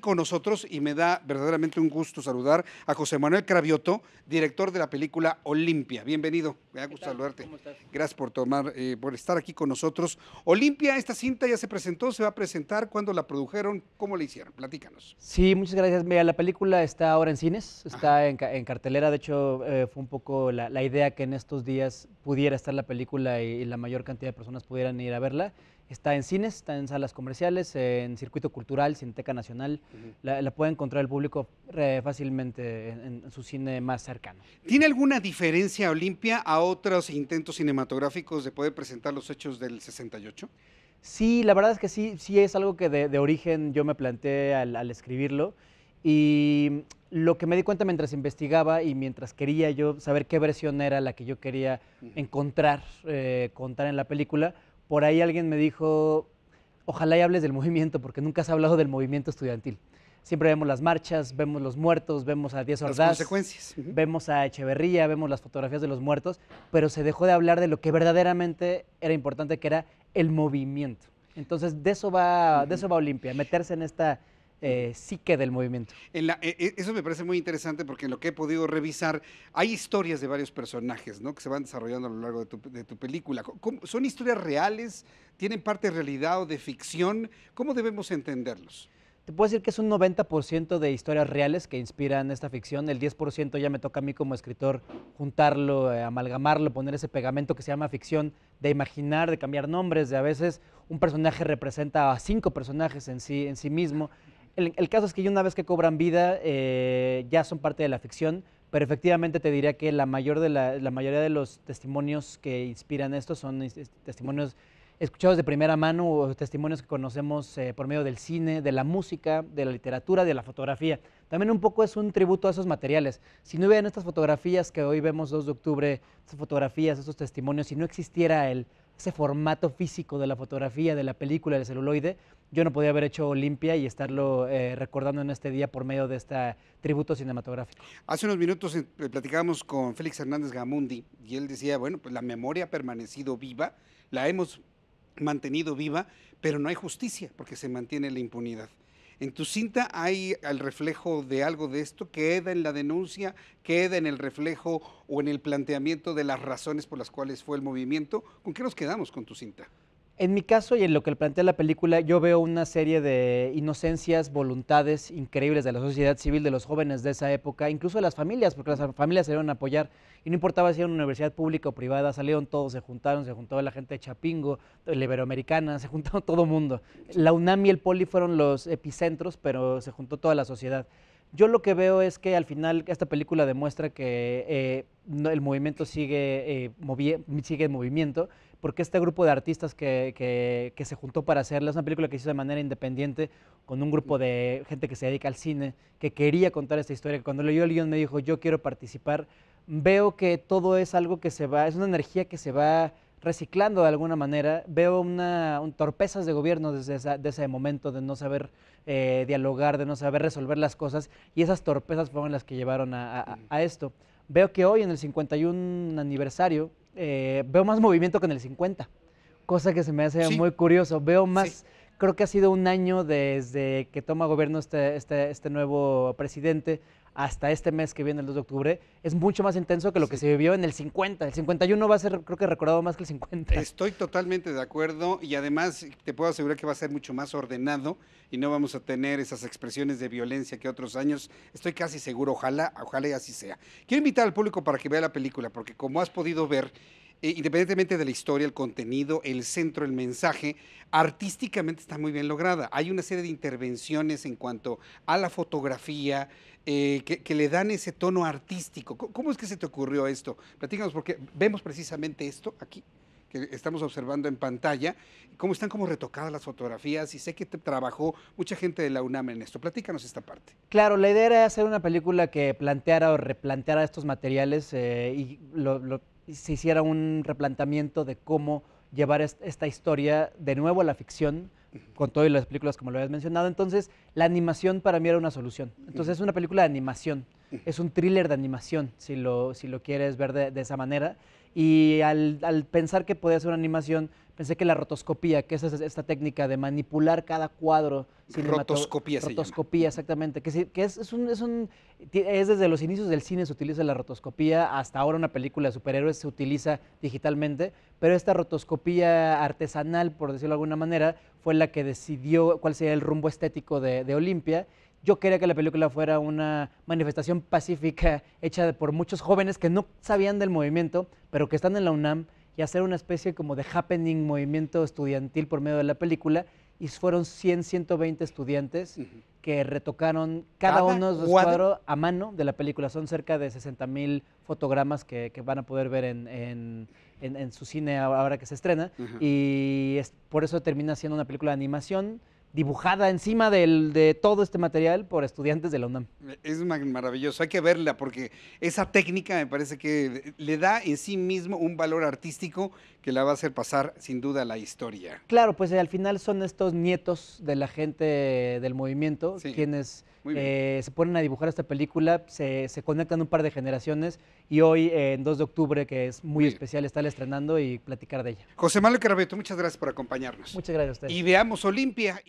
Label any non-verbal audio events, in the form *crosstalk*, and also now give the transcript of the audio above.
con nosotros y me da verdaderamente un gusto saludar a José Manuel Cravioto, director de la película Olimpia. Bienvenido, me da gusto saludarte. ¿Cómo estás? Gracias por tomar, eh, por estar aquí con nosotros. Olimpia, esta cinta ya se presentó, se va a presentar, cuando la produjeron? ¿Cómo la hicieron? Platícanos. Sí, muchas gracias. Mira, la película está ahora en cines, está en, cartelera. De hecho, eh, fue un poco la, idea que en estos días pudiera estar la película y la mayor cantidad de personas pudieran ir a verla. Está en cines, está en salas comerciales, en circuito cultural, Cineteca Nacional. la, puede encontrar el público eh, fácilmente en, su cine más cercano. ¿Tiene alguna diferencia Olimpia a otros intentos cinematográficos de poder presentar los hechos del 68? Sí, la verdad es que sí, sí es algo que de, origen yo me planteé al, escribirlo. Y lo que me di cuenta mientras investigaba y mientras quería yo saber qué versión era la que yo quería encontrar, eh, contar en la película, por ahí alguien me dijo, ojalá y hables del movimiento, porque nunca has hablado del movimiento estudiantil. Siempre vemos las marchas, vemos los muertos, vemos a diez Ordaz. Vemos a Echeverría, vemos las fotografías de los muertos, pero se dejó de hablar de lo que verdaderamente era importante, que era el movimiento. Entonces, de eso va, de eso va Olimpia, meterse en esta eh, psique del movimiento. Eh, eh, eso me parece muy interesante porque en lo que he podido revisar hay historias de varios personajes que se van desarrollando a lo largo de tu, película. ¿Son historias reales? ¿Tienen parte de realidad o de ficción? ¿Cómo debemos entenderlos? Te puedo decir que es un 90% de historias reales que inspiran esta ficción. El 10% ya me toca a mí como escritor juntarlo, eh, amalgamarlo, poner ese pegamento que se llama ficción, de imaginar, de cambiar nombres, de a veces un personaje representa a cinco personajes en sí, en sí mismo. El, caso es que una vez que cobran vida, eh, ya son parte de la ficción, pero efectivamente te diría que la, mayor de la, mayoría de los testimonios que inspiran esto son testimonios escuchados de primera mano o testimonios que conocemos eh, por medio del cine, de la música, de la literatura, de la fotografía. También un poco es un tributo a esos materiales. Si no hubieran estas fotografías que hoy vemos 2 de octubre, estas fotografías, estos testimonios, si no existiera el ese formato físico de la fotografía, de la película, del celuloide, yo no podía haber hecho limpia y estarlo eh, recordando en este día por medio de este tributo cinematográfico. Hace unos minutos eh, platicábamos con Félix Hernández Gamundi y él decía, bueno, pues la memoria ha permanecido viva, la hemos mantenido viva, pero no hay justicia porque se mantiene la impunidad. En tu cinta hay el reflejo de algo de esto, queda en la denuncia, queda en el reflejo o en el planteamiento de las razones por las cuales fue el movimiento. ¿Con qué nos quedamos con tu cinta? En mi caso y en lo que plantea la película, yo veo una serie de inocencias, voluntades increíbles de la sociedad civil, de los jóvenes de esa época, incluso de las familias, porque las familias se a apoyar. Y no importaba si era una universidad pública o privada, salieron todos, se juntaron, se juntó la gente de Chapingo, de Iberoamericana, se juntó *laughs* todo mundo. La UNAM y el Poli fueron los epicentros, pero se juntó toda la sociedad. Yo lo que veo es que al final esta película demuestra que eh, el movimiento sigue, eh, sigue en movimiento, porque este grupo de artistas que, se juntó para hacerla es una película que se hizo de manera independiente con un grupo de gente que se dedica al cine, que quería contar esta historia, cuando leyó el guión me dijo, yo quiero participar, veo que todo es algo que se va, es una energía que se va reciclando de alguna manera. Veo una torpezas de gobierno desde, ese momento de no saber eh, dialogar, de no saber resolver las cosas, y esas torpezas fueron las que llevaron a, esto. Veo que hoy, en el 51 aniversario, eh, veo más movimiento que en el 50, cosa que se me hace muy curioso. Veo más, creo que ha sido un año desde que toma gobierno este, este, este nuevo presidente, hasta este mes que viene, el 2 de octubre, es mucho más intenso que lo que se vivió en el 50. El 51 va a ser, creo que, recordado más que el 50. Estoy totalmente de acuerdo y además te puedo asegurar que va a ser mucho más ordenado y no vamos a tener esas expresiones de violencia que otros años. Estoy casi seguro, ojalá, ojalá y así sea. Quiero invitar al público para que vea la película, porque como has podido ver, eh, independientemente de la historia, el contenido, el centro, el mensaje, artísticamente está muy bien lograda. Hay una serie de intervenciones en cuanto a la fotografía eh, que, le dan ese tono artístico. ¿Cómo es que se te ocurrió esto? Platícanos, porque vemos precisamente esto aquí que estamos observando en pantalla, cómo están como retocadas las fotografías y sé que te trabajó mucha gente de la UNAM en esto. Platícanos esta parte. Claro, la idea era hacer una película que planteara o replanteara estos materiales eh, y lo, lo se hiciera un replanteamiento de cómo llevar esta historia de nuevo a la ficción, con todas las películas como lo habías mencionado. Entonces, la animación para mí era una solución. Entonces, es una película de animación, es un thriller de animación, si lo, si lo quieres ver de, esa manera. Y al, al pensar que podía ser una animación, Pensé que la rotoscopía, que es esta técnica de manipular cada cuadro cinematográfico. Rotoscopía, se Rotoscopía, exactamente. Que, que es, es, un, es, desde los inicios del cine se utiliza la rotoscopía, hasta ahora una película de superhéroes se utiliza digitalmente, pero esta rotoscopía artesanal, por decirlo de alguna manera, fue la que decidió cuál sería el rumbo estético de, de Olimpia. Yo quería que la película fuera una manifestación pacífica hecha por muchos jóvenes que no sabían del movimiento, pero que están en la UNAM y hacer una especie como de happening, movimiento estudiantil por medio de la película. Y fueron 100, 120 estudiantes que retocaron cada, uno de los cuadros a mano de la película. Son cerca de 60 mil fotogramas que, van a poder ver en, su cine ahora que se estrena. Y por eso termina siendo una película de animación dibujada encima de todo este material por estudiantes de la UNAM. Es maravilloso, hay que verla porque esa técnica me parece que le da en sí mismo un valor artístico que la va a hacer pasar sin duda a la historia. Claro, pues al final son estos nietos de la gente del movimiento quienes eh, se ponen a dibujar esta película, se, conectan un par de generaciones y hoy en 2 de octubre, que es muy, especial, estar estrenando y platicar de ella. José Manuel Carabeto, muchas gracias por acompañarnos. Muchas gracias a ustedes. Y veamos Olimpia.